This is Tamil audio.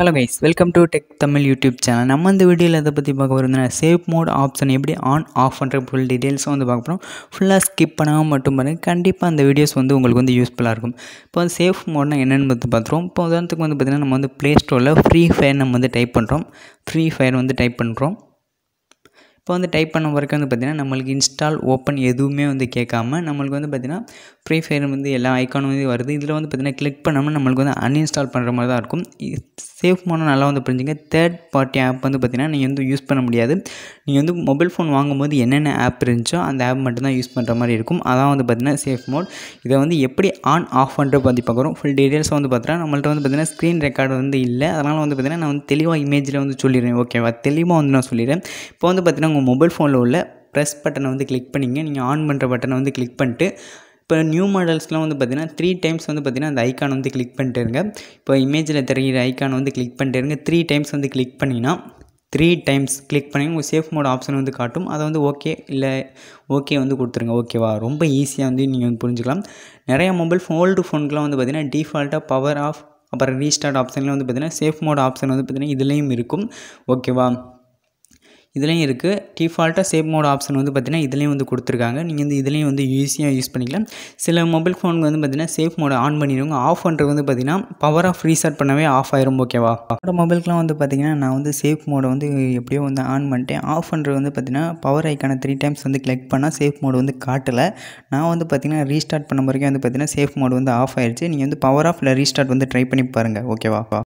hello guys welcome to tech Tamil YouTube channel நம்ம இந்த வீடியோவில் அதை பற்றி பார்க்க போகிறோம்னா சேவ் மோட் ஆப்ஷன் எப்படி ஆன் ஆஃப் பண்ணுற ஃபுல் டீட்டெயில்ஸும் வந்து பார்க்க போகிறோம் ஃபுல்லாக ஸ்கிப் பண்ணாமல் மட்டும் பாருங்கள் கண்டிப்பாக அந்த வீடியோஸ் வந்து உங்களுக்கு வந்து யூஸ்ஃபுல்லாக இருக்கும் இப்போ வந்து சேஃப் மோட்னா என்னென்னு பார்த்து பார்த்துருவோம் இப்போ உதாரணத்துக்கு வந்து பார்த்திங்கன்னா நம்ம வந்து ப்ளே ஸ்டோரில் ஃப்ரீ ஃபயர் நம்ம வந்து டைப் பண்ணுறோம் ஃப்ரீ ஃபயர் வந்து டைப் பண்ணுறோம் இப்போ வந்து டைப் பண்ண ஒர்க்கு வந்து பார்த்திங்கன்னா நம்மளுக்கு இன்ஸ்டால் ஓப்பன் எதுவுமே வந்து கேட்காம நம்மளுக்கு வந்து பார்த்திங்கன்னா ஃப்ரீ ஃபயர் வந்து எல்லா ஐக்கானும் வந்து வருது இதில் வந்து பார்த்திங்கன்னா கிளிக் பண்ணாமல் நம்மளுக்கு வந்து அன்இன்ஸ்டால் பண்ணுற மாதிரி தான் இருக்கும் சேஃப் மோனும் நல்லா வந்து புரிஞ்சுங்க தேர்ட் பார்ட்டி ஆப் வந்து பார்த்திங்கன்னா நீங்கள் வந்து யூஸ் பண்ண முடியாது நீங்கள் வந்து மொபைல் ஃபோன் வாங்கும்போது என்னென்ன ஆப் இருந்துச்சோ அந்த ஆப் மட்டும்தான் யூஸ் பண்ணுற மாதிரி இருக்கும் அதான் வந்து பார்த்திங்கன்னா சேஃப் மோட் இதை வந்து எப்படி ஆன் ஆஃப் பண்ணுற பற்றி பார்க்குறோம் ஃபுல் டீட்டெயில்ஸ் வந்து பார்த்தினா நம்மள்கிட்ட வந்து பார்த்திங்கன்னா ஸ்க்ரீன் ரெக்கார்டு வந்து இல்லை அதனால் வந்து பார்த்திங்கன்னா நான் வந்து தெளிவாக இமேஜில் வந்து சொல்லிடுறேன் ஓகேவா தெளிவாக வந்து நான் சொல்லிடுறேன் இப்போ வந்து பார்த்திங்கன்னா உங்கள் மொபைல் ஃபோனில் உள்ள ப்ரெஸ் பட்டனை வந்து கிளிக் பண்ணிங்க நீங்கள் ஆன் பண்ணுற பட்டனை வந்து கிளிக் பண்ணிட்டு இப்போ நியூ மாடல்ஸ்லாம் வந்து பார்த்திங்கன்னா த்ரீ டைம்ஸ் வந்து பார்த்திங்கன்னா அந்த ஐக்கான் வந்து கிளிக் பண்ணிட்டுருங்க இப்போ இமேஜில் தெரிகிற ஐக்கான் வந்து கிளிக் பண்ணிட்டு இருங்க த்ரீ டைம்ஸ் வந்து கிளிக் பண்ணிங்கன்னா த்ரீ டைம்ஸ் கிளிக் பண்ணி உங்கள் சேஃப் மோட் ஆப்ஷன் வந்து காட்டும் அதை வந்து ஓகே இல்லை ஓகே வந்து கொடுத்துருங்க ஓகேவா ரொம்ப ஈஸியாக வந்து நீங்கள் வந்து புரிஞ்சுக்கலாம் நிறையா மொபைல் ஃபோல்டு ஃபோன்கெலாம் வந்து பார்த்திங்கன்னா டிஃபால்ட்டாக பவர் ஆஃப் அப்புறம் ரீஸ்டார்ட் ஆப்ஷன்லாம் வந்து பார்த்திங்கன்னா சேஃப் மோட் ஆப்ஷன் வந்து பார்த்திங்கன்னா இதுலேயும் இருக்கும் ஓகேவா இதுலேயும் இருக்குது டிஃபால்ட்டாக சேவ் மோட் ஆப்ஷன் வந்து பார்த்திங்கன்னா இதுலேயும் வந்து கொடுத்துருக்காங்க நீங்கள் வந்து இதுலேயும் வந்து ஈஸியாக யூஸ் பண்ணிக்கலாம் சில மொபைல் ஃபோன் வந்து பார்த்திங்கன்னா சேஃப் மோட் ஆன் பண்ணிடுவாங்க ஆஃப் பண்ணுறது வந்து பார்த்திங்கன்னா பவர் ஆஃப் ரீசார்ட் பண்ணவே ஆஃப் ஆயிரும் ஓகேவா என்னோட மொபைல்க்குலாம் வந்து பார்த்திங்கன்னா நான் வந்து சேஃப் மோடை வந்து எப்படியோ வந்து ஆன் பண்ணிட்டேன் ஆஃப் பண்ணுறது வந்து பார்த்திங்கன்னா பவர் ஐக்கான த்ரீ டைம்ஸ் வந்து கிளிக் பண்ணால் சேஃப் மோடு வந்து காட்டலை நான் வந்து பார்த்திங்கன்னா ரீஸ்டார்ட் பண்ண வரைக்கும் வந்து பார்த்திங்கன்னா சேஃப் மோடு வந்து ஆஃப் ஆயிடுச்சு நீங்கள் வந்து பவர் ஆஃப் இல்லை ரீஸ்டார்ட் வந்து ட்ரை பண்ணி பாருங்கள் ஓகேவா